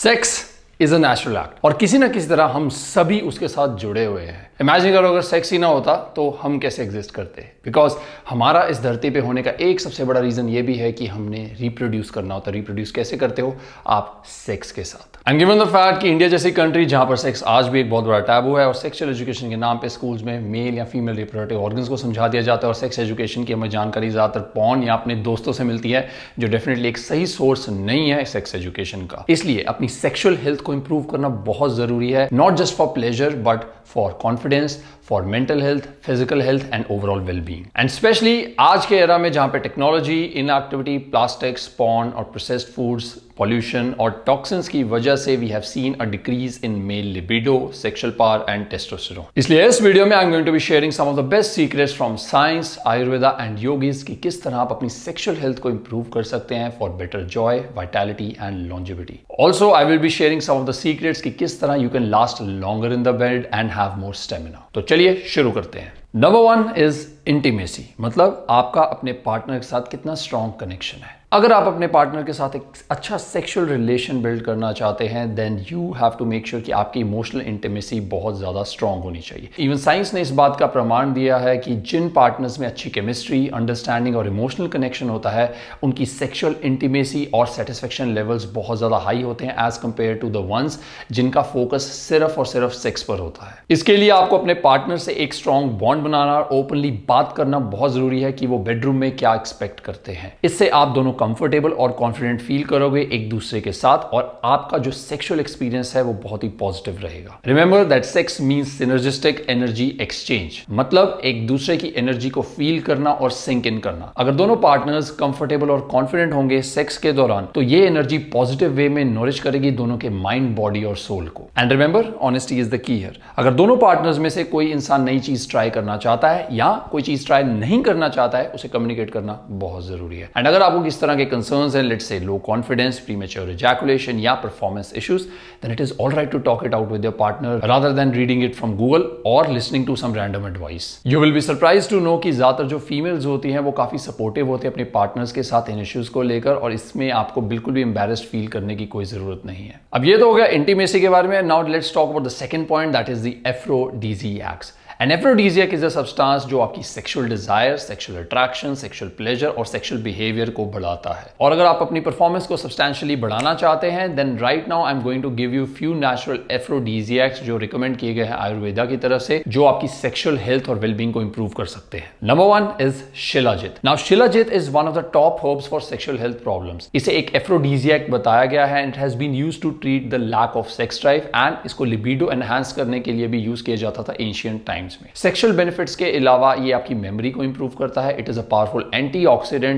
six, is a natural act और किसी ना किसी तरह हम सभी उसके साथ जुड़े हुए हैं इमेजिन करो अगर सेक्स ही ना होता तो हम कैसे एग्जिस्ट करते बिकॉज हमारा इस धरती पे होने का एक सबसे बड़ा रीजन ये भी है कि हमने रिप्रोड्यूस करना होता है रिप्रोड्यूस कैसे करते हो आप सेक्स के साथ एंड गिवन द फैक्ट कि इंडिया जैसी कंट्री जहां पर सेक्स आज भी एक बहुत बड़ा टैबू है और सेक्सुअल एजुकेशन के नाम पे स्कूल्स में मेल या फीमेल रिप्रोडक्टिव ऑर्गन्स को समझा दिया जाता है और सेक्स एजुकेशन की हमें जानकारी ज़्यादातर पॉन या अपने दोस्तों से मिलती है जो डेफिनेटली एक सही सोर्स नहीं है सेक्स एजुकेशन का इसलिए अपनी सेक्शुअल हेल्थ को को इम्प्रूव करना बहुत ज़रूरी है not just for pleasure but for confidence for mental health physical health and overall wellbeing and specially आज के एरा में जहां पे टेक्नोलॉजी इनएक्टिविटी प्लास्टिक स्पॉन और प्रोसेस्ड फूड्स पॉल्यूशन और टॉक्सिन्स की वजह से we have seen a decrease in male libido sexual power and testosterone इसलिए इस वीडियो में I am going to be sharing some of the best secrets from science Ayurveda and yogis की किस तरह आप अपनी सेक्शुअल हेल्थ को इंप्रूव कर सकते हैं for better joy vitality and longevity also I will be sharing some of the secrets कि किस तरह you can last longer in the belt and have more stamina तो चलिए शुरू करते हैं नंबर वन इज इंटीमेसी मतलब आपका अपने पार्टनर के साथ कितना स्ट्रॉन्ग कनेक्शन है अगर आप अपने पार्टनर के साथ एक अच्छा सेक्सुअल रिलेशन बिल्ड करना चाहते हैं then you have to make sure कि आपकी इमोशनल इंटीमेसी बहुत ज़्यादा स्ट्रांग होनी चाहिए इवन साइंस ने इस बात का प्रमाण दिया है कि जिन पार्टनर्स में अच्छी केमिस्ट्री अंडरस्टैंडिंग और इमोशनल कनेक्शन होता है उनकी सेक्शुअल इंटीमेसी और सेटिस्फेक्शन लेवल्स बहुत ज़्यादा हाई होते हैं as compare to the ones जिनका फोकस सिर्फ और सिर्फ सेक्स पर होता है इसके लिए आपको अपने पार्टनर से एक स्ट्रॉन्ग बॉन्ड प्लान बनाना और ओपनली बात करना बहुत ज़रूरी है कि वो बेडरूम में क्या एक्सपेक्ट करते हैं इससे आप दोनों कंफर्टेबल और कॉन्फिडेंट फील करोगे एक दूसरे के साथ और आपका जो सेक्सुअल एक्सपीरियंस है वो बहुत ही पॉजिटिव रहेगा remember that sex mean synergistic energy exchange मतलब एक दूसरे की एनर्जी को फील करना और सिंक इन करना अगर दोनों पार्टनर्स कंफर्टेबल और कॉन्फिडेंट होंगे सेक्स के दौरान तो ये एनर्जी पॉजिटिव वे में नॉरिश करेगी दोनों के माइंड बॉडी और सोल को and remember honesty is the key अगर दोनों पार्टनर्स में से कोई इंसान नई चीज ट्राई करना करना चाहता है या कोई चीज ट्राई नहीं करना चाहता है उसे कम्युनिकेट करना बहुत जरूरी है एंड अगर आपको किस तरह के कंसर्न है let's say low confidence premature ejaculation या performance issues then it is all right to talk it out with your partner rather than reading it from Google और listening to some random advice you will be surprise to know की ज्यादातर जो females होती है वो काफी supportive होती है अपने पार्टनर्स के साथ इन इश्यूज को लेकर और इसमें आपको बिल्कुल भी एम्बेस्ड फील करने की कोई जरूरत नहीं है अब ये तो हो गया इंटीमेसी के बारे में now let's talk about the second point that is the aphrodisiacs and aphrodisiac is a substance जो आपकी sexual desire sexual attraction sexual pleasure और सेक्सुअल बिहेवियर को बढ़ाता है और अगर आप अपनी परफॉर्मेंस को सब्सटैंशली बढ़ाना चाहते हैं then right now I am going to give you few natural aphrodisiacs जो रिकमेंड किए गए हैं आयुर्वेदा की तरफ से जो आपकी सेक्सुअल हेल्थ और वेलबींग को इंप्रूव कर सकते हैं number one is shilajit now shilajit is one of the top hopes for sexual health problem इसे एक एफ्रोडीजियक बताया गया है and has been use to treat the lack of sex drive and इसको लिबिडो एनहांस करने के लिए भी यूज किया जाता था एंशियंट टाइम टाइम्स में सेक्शुअल बेनिफिट्स के अलावा ये आपकी मेमोरी को इंप्रूव करता है it is a powerful anti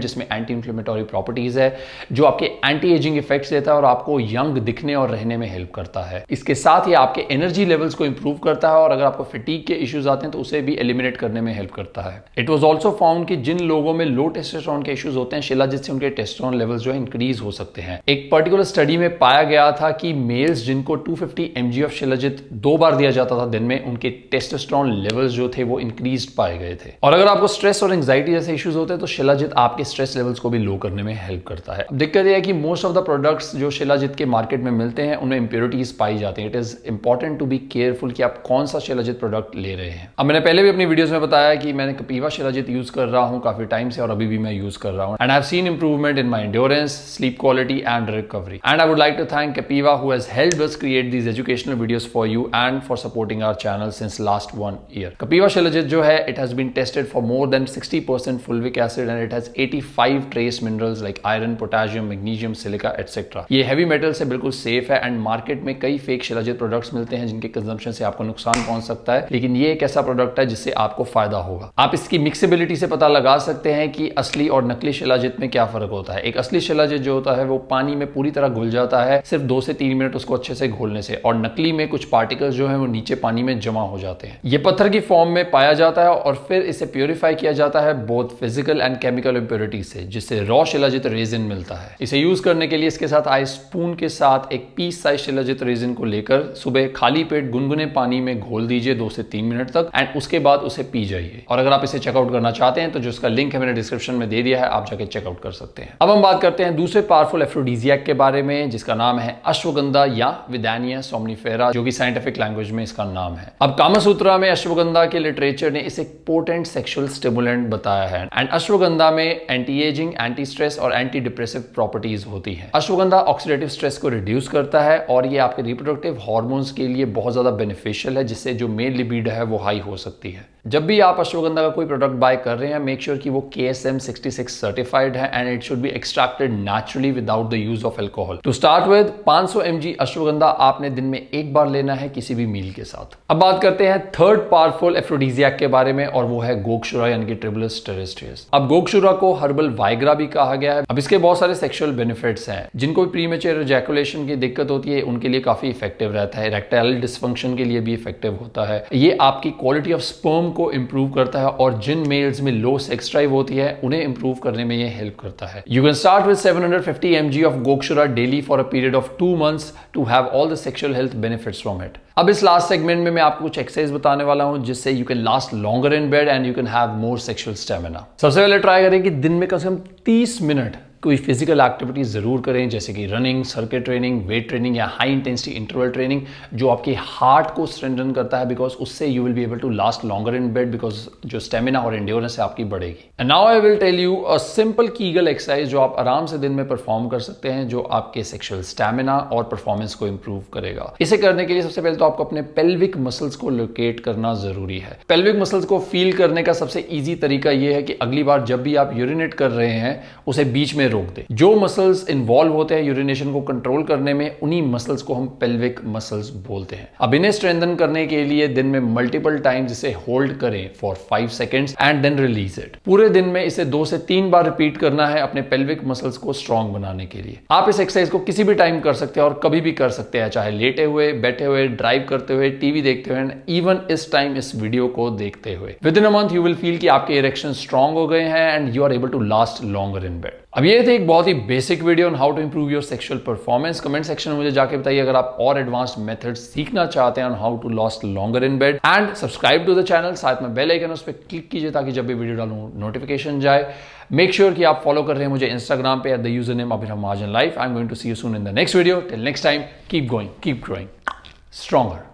जिसमें एंटी इन्फ्लेमेटोरी प्रॉपर्टीज़ है जो आपके एंटी एजिंग इफेक्ट्स देता है और आपको यंग दिखने और रहने में हेल्प करता है इसके साथ ही आपके एनर्जी लेवल्स को इंप्रूव करता है और अगर आपको फिटीक के इश्यूज आते हैं तो उसे भी एलिमिनेट करने में हेल्प करता है इट वॉज ऑल्सो फाउंड कि जिन लोगों में लो टेस्टोस्टेरोन के इश्यूज होते हैं शिला जिससे उनके टेस्टोस्टेरोन लेवल्स जो है इंक्रीज हो सकते हैं एक पर्टिकुलर स्टडी में पाया गया था कि मेल्स जिनको 250 mg ऑफ शिलाजित दो बार दिया जाता था दिन में उनके टेस्टोस्टेरोन लेवल्स जो थे वो इंक्रीज पाए गए थे और अगर आपको स्ट्रेस और एंग्जाइटी जैसे इश्यूज होते हैं तो शिलाजित आपके स्ट्रेस लेवल्स को भी लो करने में हेल्प करता है दिक्कत यह है कि मोस्ट ऑफ द प्रोडक्ट्स जो शिलाजित के मार्केट में मिलते हैं उनमें इंप्योरिटीज पाई जाती है it is important to be careful कि आप कौन सा शिलाजित प्रोडक्ट ले रहे हैं अब मैंने पहले भी अपनी वीडियोज में बताया कि मैंने कपीवा शिलाजित यूज कर रहा हूँ काफी टाइम से और अभी भी मैं यूज कर रहा हूँ and I seen improvement in my endurance sleep quality and recovery and I would like to thank Kapiva who has help us create these educational videos for you and for supporting our channel since last year Kapiva shilajit जो है it has been tested for more than 60% percent fulvic acid and it has 85 trace minerals like iron potassium magnesium silica etcetera ये heavy metal से बिल्कुल safe है and market में कई fake शिलजित products मिलते हैं जिनके कंजम्पशन से आपको नुकसान पहुंच सकता है लेकिन ये एक ऐसा प्रोडक्ट है जिससे आपको फायदा होगा आप इसकी मिक्सिबिलिटी से पता लगा सकते हैं कि असली और नकली शिलाजित में क्या फर्क होता है एक असली शिलाजित जो होता है वो पानी में पूरी तरह घुल जाता है सिर्फ दो से तीन मिनट उसको अच्छे से घोलने से और नकली में कुछ पार्टिकल्स जो है वो नीचे पानी में जमा हो जाते हैं ये पत्थर की फॉर्म में पाया जाता है और फिर इसे प्योरीफाई किया जाता है both physical and chemical impurity से जिससे रॉ शिलाजित रेजिन मिलता है इसे यूज करने के लिए इसके साथ आई स्पून के साथ एक पीस साइज शिलाजित रेजिन को लेकर सुबह खाली पेट गुनगुने पानी में घोल दीजिए दो से तीन मिनट तक एंड उसके बाद उसे पी जाइए और अगर आप इसे चेकआउट करना चाहते हैं तो जो उसका लिंक है मैंने डिस्क्रिप्शन में दे दिया है आप जाके चेकआउट कर सकते हैं अब हम बात करते हैं दूसरे पावरफुल एफ्रोडीजियक के बारे में जिसका नाम है अश्वगंधा या विदानिया सोमनीफेरा जो कि साइंटिफिक लैंग्वेज में इसका नाम है अब कामसूत्रा में अश्वगंधा के लिटरेचर ने इसे पोटेंट सेक्सुअल स्टिमुलेंट बताया है एंड अश्वगंधा में एंटी एजिंग एंटी स्ट्रेस और एंटी डिप्रेसिव प्रॉपर्टीज होती है अश्वगंधा ऑक्सीडेटिव स्ट्रेस को रिड्यूस करता है और ये आपके रिप्रोडक्टिव हॉर्मोन्स के लिए बहुत ज्यादा बेनिफिशियल है जिससे जो मेल लिबिड है वो हाई हो सकती है जब भी आप अश्वगंधा का कोई प्रोडक्ट बाय कर रहे हैं मेक श्योर sure कि वो K S M sixty six certified है and it should be extracted naturally without the use of alcohol to start with 500 सौ एम जी अश्वगंधा आपने दिन में एक बार लेना है किसी भी मील के साथ अब बात करते हैं थर्ड पावरफुल एफ्रोडीजिया के बारे में और वो है गोक्षुरा यानी कि ट्रिबुलस टेरेस्ट्रियस अब गोक्षुरा को हर्बल वाइग्रा भी कहा गया है अब इसके बहुत सारे सेक्शुअल बेनिफिट हैं जिनको प्रीमेचर जैकुलेशन की दिक्कत होती है उनके लिए काफी इफेक्टिव रहता है रेक्टाइल डिस्फंक्शन के लिए भी इफेक्टिव होता है ये आपकी क्वालिटी ऑफ स्पर्म को इम्प्रूव करता है और जिन मेल्स में लो सेक्स ड्राइव होती है उन्हें इम्प्रूव करने में ये हेल्प करता है you can start with 750 hundred mg of gokshura daily for a period of two months to have all the sexual health benefits from it अब इस लास्ट सेगमेंट में मैं आपको कुछ एक्सरसाइज बताने वाला हूं जिससे you can last longer in bed and you can have more sexual stamina सबसे पहले ट्राई करें कि दिन में कम से कम तीस मिनट कोई फिजिकल एक्टिविटी ज़रूर करें जैसे कि running circuit training weight training या हाई इंटेंसिटी इंटरवल ट्रेनिंग जो आपके हार्ट को स्ट्रेंथन करता है बिकॉज उससे you will be able to last longer in bed because जो स्टेमिना और इंडियोरेंस है आपकी बढ़ेगी and now I will tell you a simple Kegel exercise जो आप आराम से दिन में परफॉर्म कर सकते हैं जो आपके सेक्शुअल स्टेमिना और परफॉर्मेंस को इंप्रूव करेगा इसे करने के लिए सबसे पहले तो आपको अपने पेल्विक मसल्स को लोकेट करना जरूरी है पेल्विक मसल्स को फील करने का सबसे ईजी तरीका यह है कि अगली बार जब भी आप यूरिनेट कर रहे हैं उसे बीच में रोक दे जो मसल्स इन्वॉल्व होते हैं यूरिनेशन को कंट्रोल करने में उन्हीं मसल्स को हम पेल्विक मसल्स बोलते हैं अब इन्हें स्ट्रेंथन करने के लिए दिन में मल्टीपल टाइम्स इसे होल्ड करें for five seconds and then release it पूरे दिन में इसे दो से तीन बार रिपीट करना है अपने पेल्विक मसल्स को स्ट्रॉन्ग बनाने के लिए आप इस एक्सरसाइज को किसी भी टाइम कर सकते हैं और कभी भी कर सकते हैं चाहे लेटे हुए बैठे हुए ड्राइव करते हुए टीवी देखते हुए इवन इस टाइम इस वीडियो को देखते हुए within a month you will feel कि आपके इरेक्शन स्ट्रांग हो गए हैं and you are able to last longer in bed अब ये थे एक बहुत ही basic video on how to improve your sexual performance comment section में मुझे जाके बताइए अगर आप और एडवांस्ड मेथड सीखना चाहते हैं on how to lost longer in bed and subscribe to the channel साथ में बेल आइकन उस पर क्लिक कीजिए ताकि जब भी वीडियो डालू नोटिफिकेशन जाए मेक श्योर sure कि आप फॉलो कर रहे हैं मुझे इंस्टाग्राम पे at the user name Abhinav life I am going to see you soon in the next video till next time keep going keep growing stronger